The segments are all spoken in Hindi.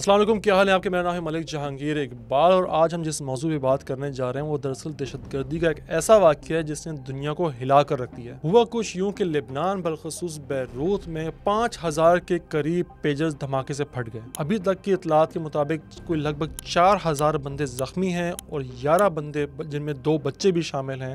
असलम क्या हाल है आपके मेरा नाम है मलिक जहांगीर इकबाल और आज हम जिस मौजू पर बात करने जा रहे हैं वो दरअसल दहशतगर्दी का एक ऐसा वाक्य है जिसने दुनिया को हिला कर रख दिया हुआ कुछ यूं कि लिबनान बलखसूस बैरूत में पाँच हज़ार के करीब पेजर्स धमाके से फट गए अभी तक की इतलात के मुताबिक कोई लगभग चार हज़ार बंदे ज़ख्मी हैं और ग्यारह बंदे जिनमें दो बच्चे भी शामिल हैं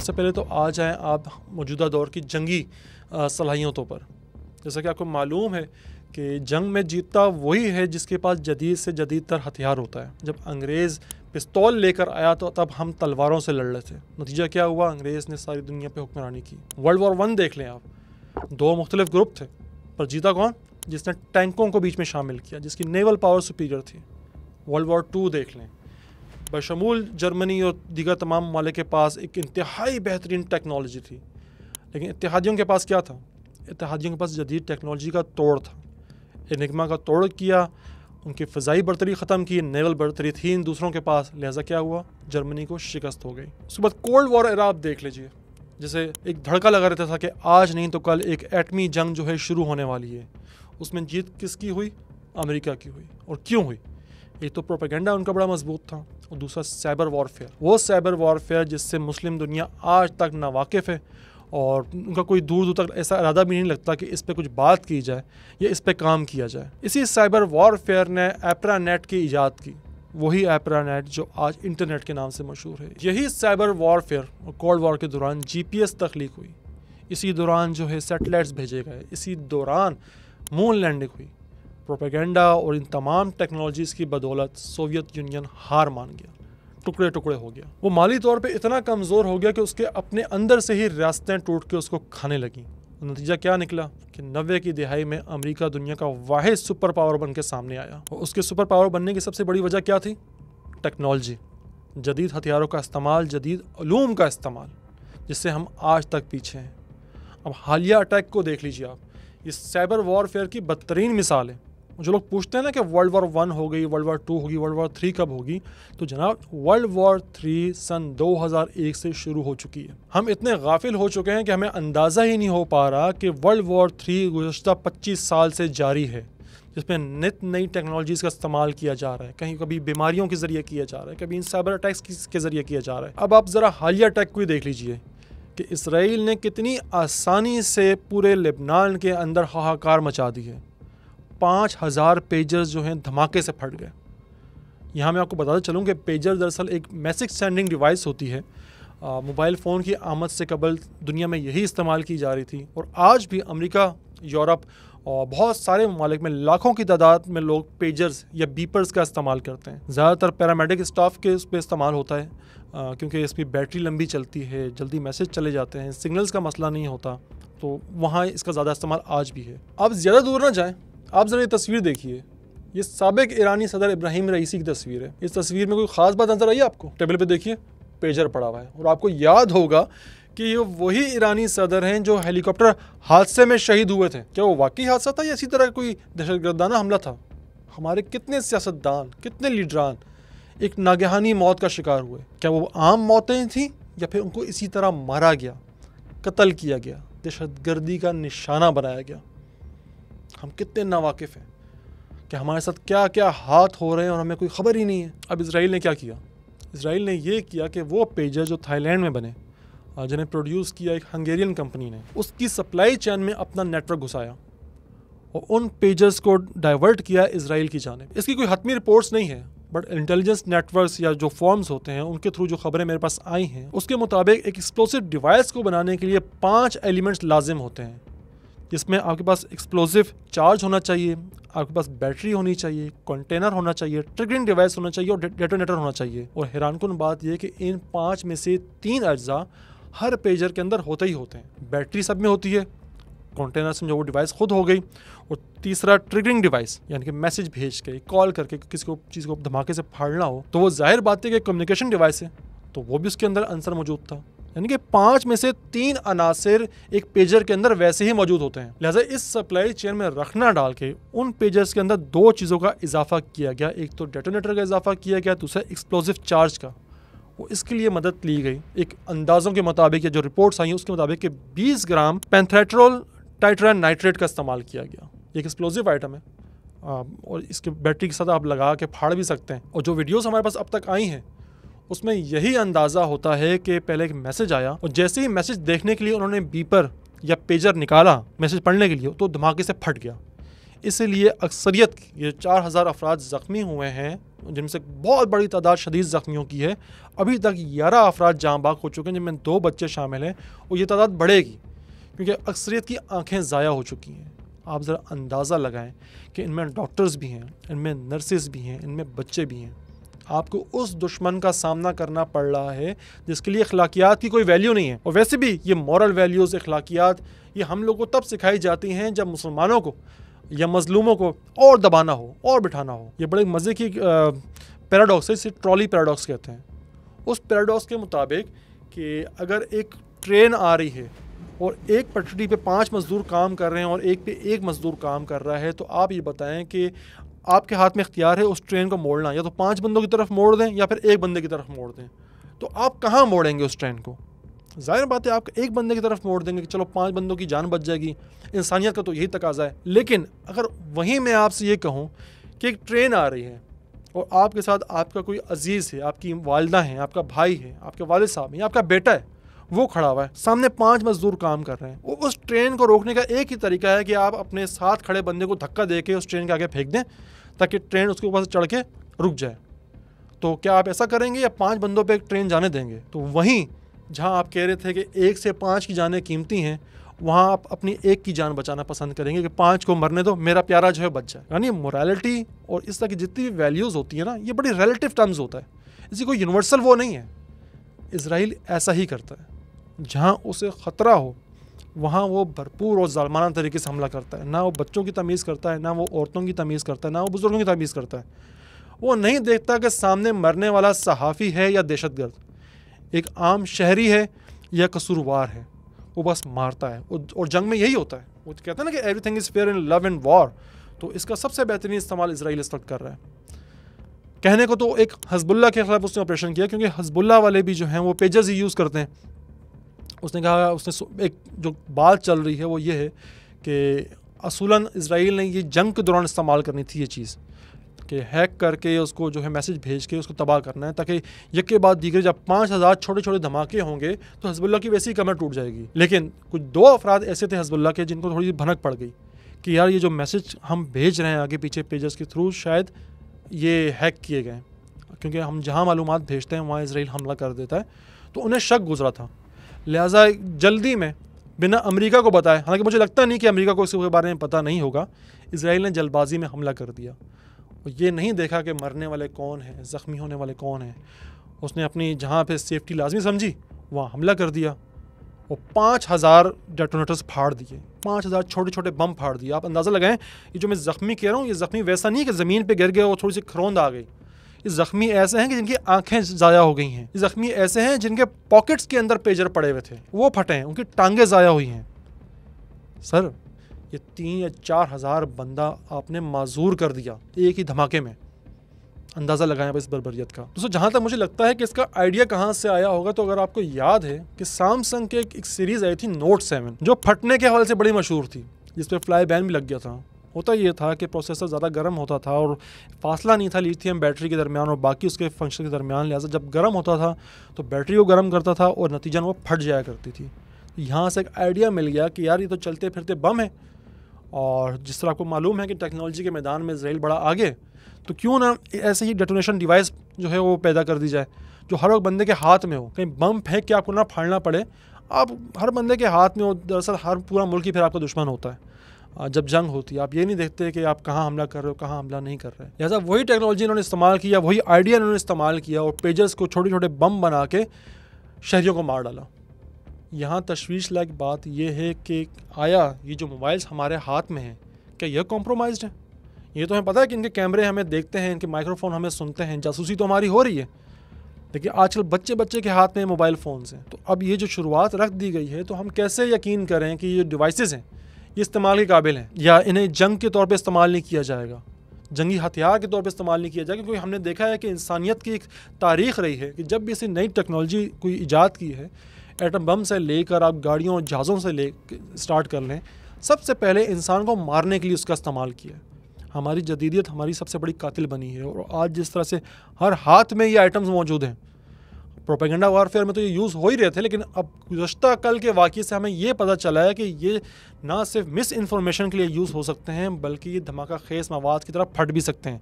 सबसे पहले तो आ जाए आप मौजूदा दौर की जंगी सलाहियतों पर जैसा कि आपको मालूम है कि जंग में जीतता वही है जिसके पास जदीद से जदीद तर हथियार होता है जब अंग्रेज़ पिस्तौल लेकर आया तो तब हम तलवारों से लड़ रहे थे नतीजा क्या हुआ अंग्रेज़ ने सारी दुनिया पर हुक्मरानी की वर्ल्ड वॉर वन देख लें आप दो मुख्तलिफ ग्रुप थे पर जीता कौन जिसने टैंकों को बीच में शामिल किया जिसकी नेवल पावर सुपीरियर थी वर्ल्ड वॉर टू देख लें बशमूल जर्मनी और दीगर तमाम ममालिक के पास एक इंतहाई बेहतरीन टेक्नोलॉजी थी लेकिन इतिहादियों के पास क्या था इतिहादियों के पास जदीद टेक्नोलॉजी का तोड़ था इनगमा का तोड़ किया उनकी फ़जाई बरतरी ख़त्म की नेवल बरतरी थी इन दूसरों के पास लिहाजा क्या हुआ जर्मनी को शिकस्त हो गई उसके बाद कोल्ड वॉर एरा आप देख लीजिए जैसे एक धड़का लगा रहता था कि आज नहीं तो कल एक एटमी जंग जो है शुरू होने वाली है उसमें जीत किसकी हुई अमेरिका की हुई और क्यों हुई एक तो प्रोपेगेंडा उनका बड़ा मजबूत था और दूसरा साइबर वारफेयर वो साइबर वारफेयर जिससे मुस्लिम दुनिया आज तक नावाकिफ़ है और उनका कोई दूर दूर तक ऐसा इरादा भी नहीं लगता कि इस पर कुछ बात की जाए या इस पर काम किया जाए इसी साइबर वारफेयर ने एपरा नेट की ईजाद की वही एपरा नेट जो आज इंटरनेट के नाम से मशहूर है यही साइबर वारफेयर और कोल्ड वॉर के दौरान एस तख्लीक हुई इसी दौरान जो है सेटेलाइट्स भेजे गए इसी दौरान मून लैंडिंग हुई प्रोपेगेंडा और इन तमाम टेक्नोलॉजीज़ की बदौलत सोवियत यूनियन हार मान गया टुकड़े टुकड़े हो गया वो माली तौर पे इतना कमज़ोर हो गया कि उसके अपने अंदर से ही रियासतें टूट के उसको खाने लगीं नतीजा क्या निकला कि नबे की दिहाई में अमेरिका दुनिया का वाहिद सुपर पावर बन के सामने आया और उसके सुपर पावर बनने की सबसे बड़ी वजह क्या थी टेक्नोलॉजी जदीद हथियारों का इस्तेमाल जदीद ूम का इस्तेमाल जिससे हम आज तक पीछे हैं अब हालिया अटैक को देख लीजिए आप ये साइबर वॉरफेयर की बदतरीन मिसाल है जो लोग पूछते हैं ना कि वर्ल्ड वॉर वन हो गई वर्ल्ड वॉर टू होगी वर्ल्ड वॉर थ्री कब होगी तो जनाब वर्ल्ड वॉर थ्री सन 2001 से शुरू हो चुकी है हम इतने गाफिल हो चुके हैं कि हमें अंदाज़ा ही नहीं हो पा रहा कि वर्ल्ड वॉर थ्री गुजशत पच्चीस साल से जारी है जिसमें नित नई टेक्नोलॉजीज़ का इस्तेमाल किया जा रहा है कहीं कभी बीमारियों के ज़रिए किया जा रहा है कभी इन साइबर अटैक्स के ज़रिए किया जा रहा है अब आप ज़रा हालिया अटैक को ही देख लीजिए कि इसराइल ने कितनी आसानी से पूरे लेबनान के अंदर हाहाकार मचा दी है पाँच हज़ार पेजर्स जो हैं धमाके से फट गए यहाँ मैं आपको बताता चलूँ कि पेजर दरअसल एक मैसेज सेंडिंग डिवाइस होती है मोबाइल फ़ोन की आमद से कबल दुनिया में यही इस्तेमाल की जा रही थी और आज भी अमेरिका यूरोप और बहुत सारे ममालिक में लाखों की तादाद में लोग पेजर्स या बीपर्स का इस्तेमाल करते हैं ज़्यादातर पैरामेडिक स्टाफ के उस पर इस्तेमाल होता है क्योंकि इसकी बैटरी लंबी चलती है जल्दी मैसेज चले जाते हैं सिग्नल्स का मसला नहीं होता तो वहाँ इसका ज़्यादा इस्तेमाल आज भी है अब ज़्यादा दूर ना जाएँ आप ज़रा ये तस्वीर देखिए ये सबक ईरानी सदर इब्राहिम रईसी की तस्वीर है इस तस्वीर में कोई ख़ास बात नज़र आई आपको टेबल पे देखिए पेजर पड़ा हुआ है और आपको याद होगा कि ये वही ईरानी सदर हैं जो हेलीकॉप्टर हादसे में शहीद हुए थे क्या वो वाकई हादसा था या इसी तरह कोई दहशत गर्दाना हमला था हमारे कितने सियासतदान कितने लीडरान एक नागहानी मौत का शिकार हुए क्या वो आम मौतें थीं या फिर उनको इसी तरह मारा गया कत्ल किया गया दहशत गर्दी का निशाना बनाया गया हम कितने नावाकिफ़ हैं कि हमारे साथ क्या क्या हाथ हो रहे हैं और हमें कोई खबर ही नहीं है अब इसराइल ने क्या किया इसराइल ने यह किया कि वो पेजर जो थाईलैंड में बने जिन्हें प्रोड्यूस किया एक हंगेरियन कंपनी ने उसकी सप्लाई चैन में अपना नेटवर्क घुसाया और उन पेजर्स को डाइवर्ट किया इसराइल की जानब इसकी कोई हतमी रिपोर्ट्स नहीं है बट इंटेलिजेंस नेटवर्क्स या जो फॉर्म्स होते हैं उनके थ्रू जो खबरें मेरे पास आई हैं उसके मुताबिक एक एक्सप्लोसिव डिवाइस को बनाने के लिए पाँच एलिमेंट्स लाजिम होते हैं जिसमें आपके पास एक्सप्लोजिव चार्ज होना चाहिए आपके पास बैटरी होनी चाहिए कंटेनर होना चाहिए ट्रिगरिंग डिवाइस होना चाहिए और डेटोनेटर होना चाहिए और हैरानकुन बात यह कि इन पाँच में से तीन अज्जा हर पेजर के अंदर होते ही होते हैं बैटरी सब में होती है कंटेनर से जो वो डिवाइस खुद हो गई और तीसरा ट्रिगरिंग डिवाइस यानी कि मैसेज भेज के कॉल करके किसी को चीज़ को धमाके से फाड़ना हो तो वो जाहिर बात है कि कम्युनिकेशन डिवाइस है तो वो भी उसके अंदर आंसर मौजूद था यानी कि पाँच में से तीन अनासर एक पेजर के अंदर वैसे ही मौजूद होते हैं लिहाजा इस सप्लाई चेन में रखना डाल के उन पेजर्स के अंदर दो चीज़ों का इजाफा किया गया एक तो डेटोनेटर का इजाफा किया गया दूसरा एक्सप्लोजिव चार्ज का वो इसके लिए मदद ली गई एक अंदाज़ों के मुताबिक या जो रिपोर्ट्स आई हैं उसके मुताबिक कि 20 ग्राम पेंथेट्रोल टाइट्रा नाइट्रेट का इस्तेमाल किया गया एक एक्सप्लोजिव आइटम है और इसके बैटरी के साथ आप लगा के फाड़ भी सकते हैं और जो वीडियोस हमारे पास अब तक आई हैं उसमें यही अंदाज़ा होता है कि पहले एक मैसेज आया और जैसे ही मैसेज देखने के लिए उन्होंने बीपर या पेजर निकाला मैसेज पढ़ने के लिए तो धमाके से फट गया इसलिए अक्सरियत ये चार हज़ार अफराद ज़ख्मी हुए हैं जिनसे बहुत बड़ी तादाद शदीद ज़ख्मियों की है अभी तक ग्यारह अफराद जाँ बाग हो चुके हैं जिनमें दो बच्चे शामिल हैं और ये तादाद बढ़ेगी क्योंकि अक्सरियत की आँखें ज़ाया हो चुकी हैं आप ज़रा अंदाज़ा लगाएं कि इनमें डॉक्टर्स भी हैं इनमें नर्सिस भी हैं इनमें बच्चे भी हैं आपको उस दुश्मन का सामना करना पड़ रहा है जिसके लिए अखलाकियात की कोई वैल्यू नहीं है और वैसे भी ये मॉरल वैल्यूज़ अखलाकियात ये हम लोग को तब सिखाई जाती हैं जब मुसलमानों को या मजलूमों को और दबाना हो और बिठाना हो ये बड़े मज़े की पैराडॉक्स है इसे ट्रॉली पैराडॉक्स कहते हैं उस पैराडॉक्स के मुताबिक कि अगर एक ट्रेन आ रही है और एक पटरी पे पांच मज़दूर काम कर रहे हैं और एक पे एक मज़दूर काम कर रहा है तो आप ये बताएं कि आपके हाथ में इख्तियार है उस ट्रेन को मोड़ना या तो पाँच बंदों की तरफ मोड़ दें या फिर एक बंदे की तरफ मोड़ दें तो आप कहाँ मोड़ेंगे उस ट्रेन को ज़ाहिर बात है आप एक बंदे की तरफ मोड़ देंगे कि चलो पाँच बंदों की जान बच जाएगी इंसानियत का तो यही तकाजा है लेकिन अगर वहीं मैं आपसे ये कहूँ कि एक ट्रेन आ रही है और आपके साथ आपका कोई अजीज़ है आपकी वालदा है आपका भाई है आपके वाल साहब हैं आपका बेटा है वो खड़ा हुआ है सामने पांच मजदूर काम कर रहे हैं वो उस ट्रेन को रोकने का एक ही तरीका है कि आप अपने साथ खड़े बंदे को धक्का दे के उस ट्रेन के आगे फेंक दें ताकि ट्रेन उसके ऊपर से चढ़ के रुक जाए तो क्या आप ऐसा करेंगे या पाँच बंदों पर एक ट्रेन जाने देंगे तो वहीं जहाँ आप कह रहे थे कि एक से पाँच की जानें कीमती हैं वहाँ आप अपनी एक की जान बचाना पसंद करेंगे कि पाँच को मरने दो मेरा प्यारा जो है बच जाए यानी मोरालिटी और इस तरह की जितनी भी वैल्यूज़ होती है ना ये बड़ी रिलेटिव टर्म्स होता है इसी कोई यूनिवर्सल वो नहीं है इसराइल ऐसा ही करता है जहाँ उसे ख़तरा हो वहाँ वो भरपूर और जालमाना तरीके से हमला करता है ना वो बच्चों की तमीज़ करता है ना वो औरतों की तमीज़ करता है ना वो बुज़ुर्गों की तमीज़ करता है वो नहीं देखता कि सामने मरने वाला सहाफ़ी है या गर्द एक आम शहरी है या कसूरवार है वो बस मारता है और जंग में यही होता है वो कहते हैं ना कि everything is fair in love and war तो इसका सबसे बेहतरीन इस्तेमाल इसराइल इस वक्त कर रहा है कहने को तो एक हजबुल्ला के ख़िलाफ़ उसने ऑपरेशन किया क्योंकि हजबुल्ला वाले भी जो हैं वो पेजेस ही यूज़ करते हैं उसने कहा उसने एक जो बात चल रही है वो ये है कि असूला इसराइल ने ये जंग के दौरान इस्तेमाल करनी थी ये चीज़ कि हैक करके उसको जो है मैसेज भेज के उसको तबाह करना है ताकि यक के बाद दीगर जब पाँच हज़ार छोटे छोटे धमाके होंगे तो हजबुल्ला की वैसे ही कमर टूट जाएगी लेकिन कुछ दो अफराद ऐसे थे हजबुल्ला के जिनको थोड़ी भनक पड़ गई कि यार ये जो मैसेज हम भेज रहे हैं आगे पीछे पेजेस के थ्रू शायद ये हैक किए गए क्योंकि हम जहाँ मालूम भेजते हैं वहाँ इसराइल हमला कर देता है तो उन्हें शक गुजरा था लिहाजा जल्दी में बिना अमेरिका को बताए हालांकि मुझे लगता नहीं कि अमेरिका को इसके बारे में पता नहीं होगा इसराइल ने जल्दबाजी में हमला कर दिया और ये नहीं देखा कि मरने वाले कौन हैं ज़ख्मी होने वाले कौन हैं उसने अपनी जहाँ पे सेफ्टी लाजमी समझी वहाँ हमला कर दिया और पाँच हज़ार डेटोनेटर्स फाड़ दिए पाँच हज़ार छोटे छोटे बम फाड़ दिए आप अंदाज़ा लगाएं ये जो मैं ज़ख्मी कह रहा हूँ ये ज़ख्मी वैसा नहीं है कि ज़मीन पर गिर गया और थोड़ी सी खरोंद आ गई जख्मी ऐसे हैं कि जिनकी आंखें ज़ाया हो गई हैं जख्मी ऐसे हैं जिनके पॉकेट्स के अंदर पेजर पड़े हुए थे वो फटे हैं उनकी टांगे ज़ाया हुई हैं सर ये तीन या चार हज़ार बंदा आपने माजूर कर दिया एक ही धमाके में अंदाज़ा लगाया इस बरबरीत का दोस्तों जहाँ तक मुझे लगता है कि इसका आइडिया कहाँ से आया होगा तो अगर आपको याद है कि सैमसंग के एक, एक सीरीज़ आई थी नोट सेवन जो फटने के हवाले से बड़ी मशहूर थी जिस पर फ्लाई बैन भी लग गया था होता यह था कि प्रोसेसर ज़्यादा गर्म होता था और फासला नहीं था लिथियम बैटरी के दरमियान और बाकी उसके फंक्शन के दरमियान लिहाजा जब गर्म होता था तो बैटरी को गर्म करता था और नतीजा वो फट जाया करती थी तो यहाँ से एक आइडिया मिल गया कि यार ये तो चलते फिरते बम है और जिस तरह आपको मालूम है कि टेक्नोलॉजी के मैदान में इसराइल बड़ा आगे तो क्यों ना ऐसे ही डेटोनेशन डिवाइस जो है वो पैदा कर दी जाए जो हर वक्त बंदे के हाथ में हो कहीं बम फेंक के आपको ना फाड़ना पड़े आप हर बंदे के हाथ में हो दरअसल हर पूरा मुल्क ही फिर आपका दुश्मन होता है हाँ, जब जंग होती है आप ये नहीं देखते कि आप कहाँ हमला कर रहे हो कहाँ हमला नहीं कर रहे लिहाजा हाँ। वही टेक्नोलॉजी इन्होंने इस्तेमाल किया वही आइडिया इन्होंने इस्तेमाल किया और पेजर्स को छोटे छोटे बम बना के शहरीों को मार डाला यहाँ तशवीश लायक बात यह है कि आया ये जो मोबाइल्स हमारे हाथ में हैं क्या यह कॉम्प्रोमाइज़ है ये तो हमें पता है कि इनके कैमरे हमें देखते हैं इनके माइक्रोफोन हमें सुनते हैं जासूसी तो हमारी हो रही है लेकिन आजकल बच्चे बच्चे के हाथ में मोबाइल फ़ोन हैं तो अब ये जो शुरुआत रख दी गई है तो हम कैसे यकीन करें कि ये डिवाइस हैं ये इस्तेमाल के काबिल हैं या इन्हें जंग के तौर पर इस्तेमाल नहीं किया जाएगा जंगी हथियार के तौर पर इस्तेमाल नहीं किया जाएगा क्योंकि हमने देखा है कि इंसानियत की एक तारीख रही है कि जब भी ऐसी नई टेक्नोलॉजी कोई ईजाद की है एटम बम से लेकर आप गाड़ियों जहाज़ों से ले स्टार्ट कर लें सबसे पहले इंसान को मारने के लिए उसका इस्तेमाल किया हमारी जदीदियत हमारी सबसे बड़ी कातिल बनी है और आज जिस तरह से हर हाथ में ये आइटम्स मौजूद हैं प्रोपेगेंडा वारफेयर में तो ये यूज़ हो ही रहे थे लेकिन अब गुजशत कल के वाक़े से हमें ये पता चला है कि ये ना सिर्फ मिस इन्फॉर्मेशन के लिए यूज़ हो सकते हैं बल्कि ये धमाका खेस मवाद की तरह फट भी सकते हैं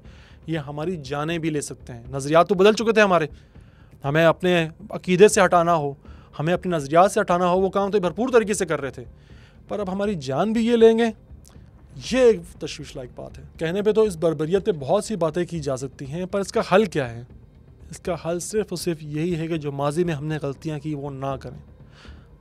ये हमारी जानें भी ले सकते हैं नज़रियात तो बदल चुके थे हमारे हमें अपने अकीदे से हटाना हो हमें अपने नज़रियात से हटाना हो वो काम तो भरपूर तरीके से कर रहे थे पर अब हमारी जान भी ये लेंगे ये एक तशवीश लायक बात है कहने पे तो इस बरबरीत पे बहुत सी बातें की जा सकती हैं पर इसका हल क्या है इसका हल सिर्फ और सिर्फ यही है कि जो माजी में हमने गलतियाँ की वो ना करें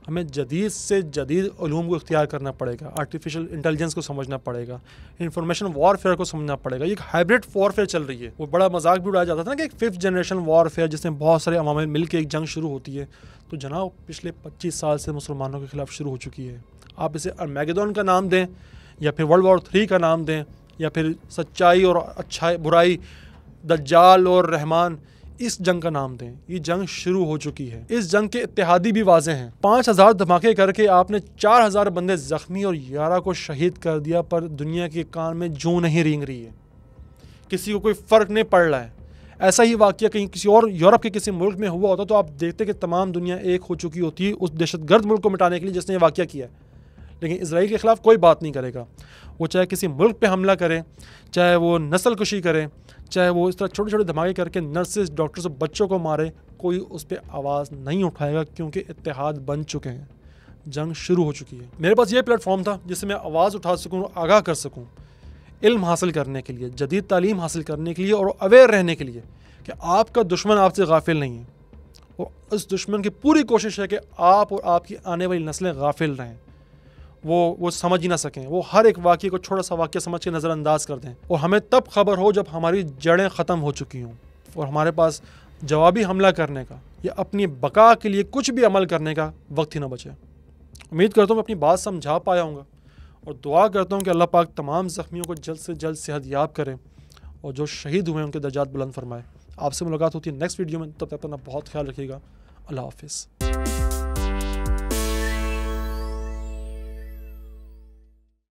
हमें जदीद से जदीद ूम को इख्तियार करना पड़ेगा आर्टिफिशियल इंटेलिजेंस को समझना पड़ेगा इन्फॉर्मेशन वारफेयर को समझना पड़ेगा एक हाइब्रिड वारफेयर चल रही है वो बड़ा मजाक भी उड़ाया जाता था ना कि एक फिफ्थ जनरेशन वारफेयर जिसमें बहुत सारे अवामिल मिल के एक जंग शुरू होती है तो जनाब पिछले पच्चीस साल से मुसलमानों के खिलाफ शुरू हो चुकी है आप इसे मैगेदोन का नाम दें या फिर वर्ल्ड वॉर थ्री का नाम दें या फिर सच्चाई और अच्छाई बुराई दज्जाल और रहमान इस जंग का नाम दें ये जंग शुरू हो चुकी है इस जंग के इतिहादी भी वाजे हैं पाँच हजार धमाके करके आपने चार हजार बंदे जख्मी और ग्यारह को शहीद कर दिया पर दुनिया के कान में जू नहीं रेंग रही है किसी को कोई फ़र्क नहीं पड़ रहा है ऐसा ही वाक्य कहीं किसी और यूरोप के किसी मुल्क में हुआ होता तो आप देखते कि तमाम दुनिया एक हो चुकी होती उस दहशतगर्द मुल्क को मिटाने के लिए जिसने ये वाक्य किया है लेकिन इसराइल के ख़िलाफ़ कोई बात नहीं करेगा वो चाहे किसी मुल्क पे हमला करे चाहे वो नस्ल कुशी करे चाहे वो इस तरह छोटे छोटे धमाके करके नर्सेज डॉक्टर्स और बच्चों को मारे कोई उस पर आवाज़ नहीं उठाएगा क्योंकि इतिहाद बन चुके हैं जंग शुरू हो चुकी है मेरे पास ये प्लेटफॉर्म था जिससे मैं आवाज़ उठा सकूँ और आगाह कर सकूँ इल्म हासिल करने के लिए जदीद तालीम हासिल करने के लिए और अवेयर रहने के लिए कि आपका दुश्मन आपसे गाफिल नहीं है और इस दुश्मन की पूरी कोशिश है कि आप और आपकी आने वाली नस्लें गाफिल रहें वो वो समझ ही ना सकें वो हर एक वाक्य को छोटा सा वाक्य समझ के नज़रअंदाज कर दें और हमें तब खबर हो जब हमारी जड़ें ख़त्म हो चुकी हों और हमारे पास जवाबी हमला करने का या अपनी बका के लिए कुछ भी अमल करने का वक्त ही ना बचे उम्मीद करता हूँ मैं अपनी बात समझा पाया हूँ और दुआ करता हूँ कि अल्लाह पाक तमाम ज़ख्मियों को जल्द से जल्द सेहत याब करें और जो शहीद हुए उनके दर्जात बुलंद फरमाए आपसे मुलाकात होती है नेक्स्ट वीडियो में तब तक अपना बहुत ख्याल रखिएगा अल्लाह हाफिज़